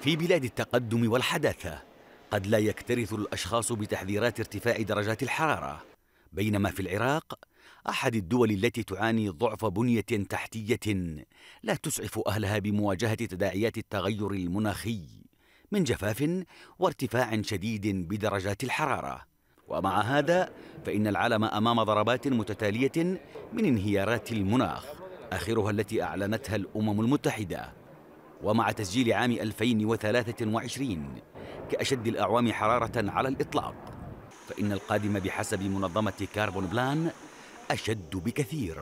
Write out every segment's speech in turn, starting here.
في بلاد التقدم والحداثة قد لا يكترث الأشخاص بتحذيرات ارتفاع درجات الحرارة بينما في العراق أحد الدول التي تعاني ضعف بنية تحتية لا تسعف أهلها بمواجهة تداعيات التغير المناخي من جفاف وارتفاع شديد بدرجات الحرارة ومع هذا فإن العالم أمام ضربات متتالية من انهيارات المناخ آخرها التي أعلنتها الأمم المتحدة ومع تسجيل عام 2023 كأشد الأعوام حرارة على الإطلاق فإن القادم بحسب منظمة كاربون بلان أشد بكثير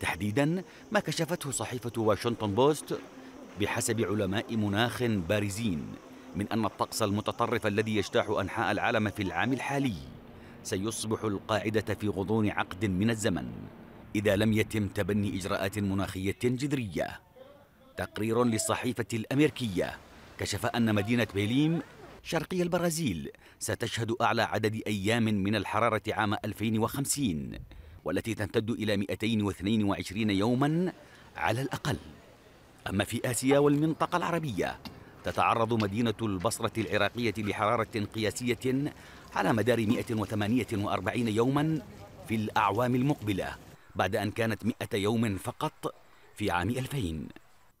تحديدا ما كشفته صحيفة واشنطن بوست بحسب علماء مناخ بارزين من أن الطقس المتطرف الذي يجتاح أنحاء العالم في العام الحالي سيصبح القاعدة في غضون عقد من الزمن إذا لم يتم تبني إجراءات مناخية جذرية تقرير للصحيفة الأمريكية كشف أن مدينة بيليم شرقي البرازيل ستشهد أعلى عدد أيام من الحرارة عام 2050 والتي تمتد إلى 222 يوماً على الأقل أما في آسيا والمنطقة العربية تتعرض مدينة البصرة العراقية لحرارة قياسية على مدار 148 يوماً في الأعوام المقبلة بعد أن كانت 100 يوم فقط في عام 2000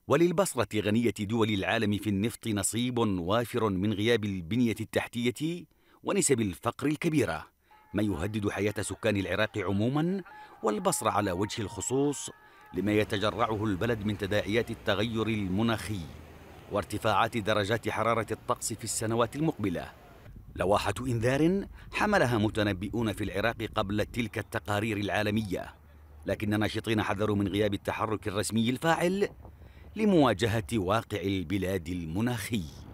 وللبصرة غنية دول العالم في النفط نصيب وافر من غياب البنية التحتية ونسب الفقر الكبيرة ما يهدد حياة سكان العراق عموماً والبصرة على وجه الخصوص لما يتجرعه البلد من تداعيات التغير المناخي وارتفاعات درجات حرارة الطقس في السنوات المقبلة لواحة إنذار حملها متنبئون في العراق قبل تلك التقارير العالمية لكن ناشطين حذروا من غياب التحرك الرسمي الفاعل لمواجهة واقع البلاد المناخي